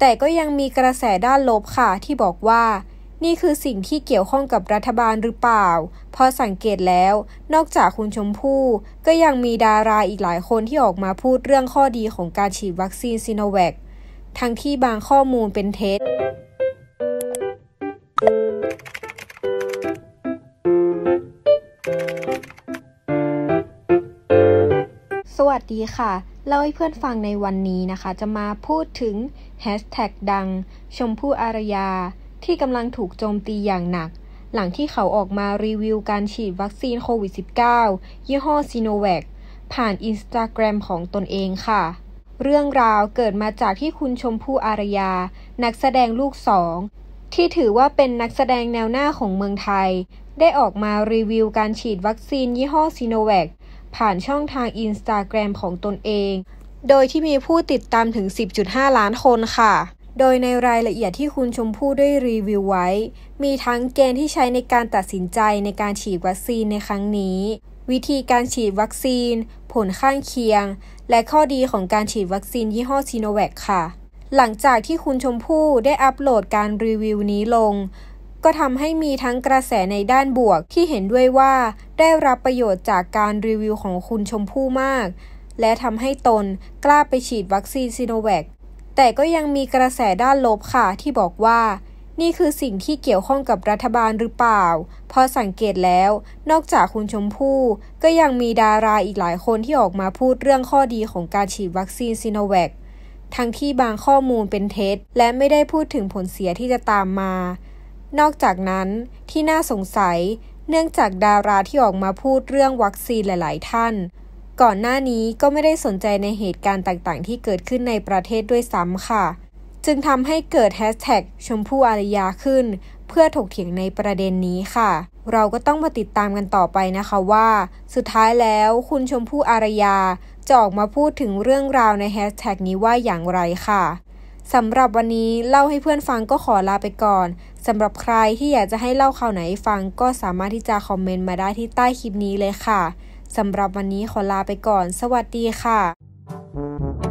แต่ก็ยังมีกระแสด้านลบค่ะที่บอกว่า นี่คือสิ่งที่เกี่ยวข้องกับรัฐบาลหรือเปล่า พอสังเกตแล้วนอกจากคุณชมพู่ก็ยังมีดาราอีกหลายคนที่ออกมาพูดเรื่องข้อดีของการฉีดวัคซีนซีโนแวคทั้งที่บางข้อมูลเป็นเท็จวัสดีค่ะเล่าให้เพื่อนฟังในวันนี้นะคะ จะมาพูดถึงแฮชแท็กดัง ชมพู่อารยา ที่กำลังถูกโจมตีอย่างหนัก หลังที่เขาออกมารีวิวการฉีดวัคซีนโควิด -19 ยี่ห้อซีโนแวคผ่านอินสตาแกรมของตนเองค่ะ เรื่องราวเกิดมาจากที่คุณชมพู่อารยา นักแสดงลูกสอง ที่ถือว่าเป็นนักแสดงแนวหน้าของเมืองไทย ได้ออกมารีวิวการฉีดวัคซีน ยี่ห้อซีโนแวคผ่านช่องทางอินสตาแกรมของตนเอง โดยที่มีผู้ติดตามถึง 10.5 ล้านคนค่ะ โดยในรายละเอียดที่คุณชมพู่ได้รีวิวไว้ มีทั้งเกณฑ์ที่ใช้ในการตัดสินใจในการฉีดวัคซีนในครั้งนี้ วิธีการฉีดวัคซีน ผลข้างเคียง และข้อดีของการฉีดวัคซีนยี่ห้อซีโนแวคค่ะ หลังจากที่คุณชมพู่ได้อัปโหลดการรีวิวนี้ลงก็ทำให้มีทั้งกระแสในด้านบวกที่เห็นด้วยว่า ได้รับประโยชน์จากการรีวิวของคุณชมพู่มาก และทำให้ตนกล้าไปฉีดวัคซีนซิโนแวคแต่ก็ยังมีกระแสด้านลบค่ะที่บอกว่า นี่คือสิ่งที่เกี่ยวข้องกับรัฐบาลหรือเปล่า พอสังเกตแล้วนอกจากคุณชมพู่ก็ยังมีดาราอีกหลายคนที่ออกมาพูดเรื่องข้อดีของการฉีดวัคซีนซิโนแวคทั้งที่บางข้อมูลเป็นเท็จ และไม่ได้พูดถึงผลเสียที่จะตามมานอกจากนั้นที่น่าสงสัยเนื่องจากดาราที่ออกมาพูดเรื่องวัคซีนหลาย ๆ ท่าน ก่อนหน้านี้ก็ไม่ได้สนใจในเหตุการณ์ต่างๆ ที่เกิดขึ้นในประเทศด้วยซ้ำค่ะ จึงทำให้เกิดแฮชแท็กชมพู่อารยาขึ้น เพื่อถกเถียงในประเด็นนี้ค่ะ เราก็ต้องมาติดตามกันต่อไปนะคะว่า สุดท้ายแล้วคุณชมพู่อารยา จะออกมาพูดถึงเรื่องราวในแฮชแท็กนี้ว่าอย่างไรค่ะสำหรับวันนี้เล่าให้เพื่อนฟังก็ขอลาไปก่อนสำหรับใครที่อยากจะให้เล่าข่าวไหนฟังก็สามารถที่จะคอมเมนต์มาได้ที่ใต้คลิปนี้เลยค่ะ สำหรับวันนี้ขอลาไปก่อน สวัสดีค่ะ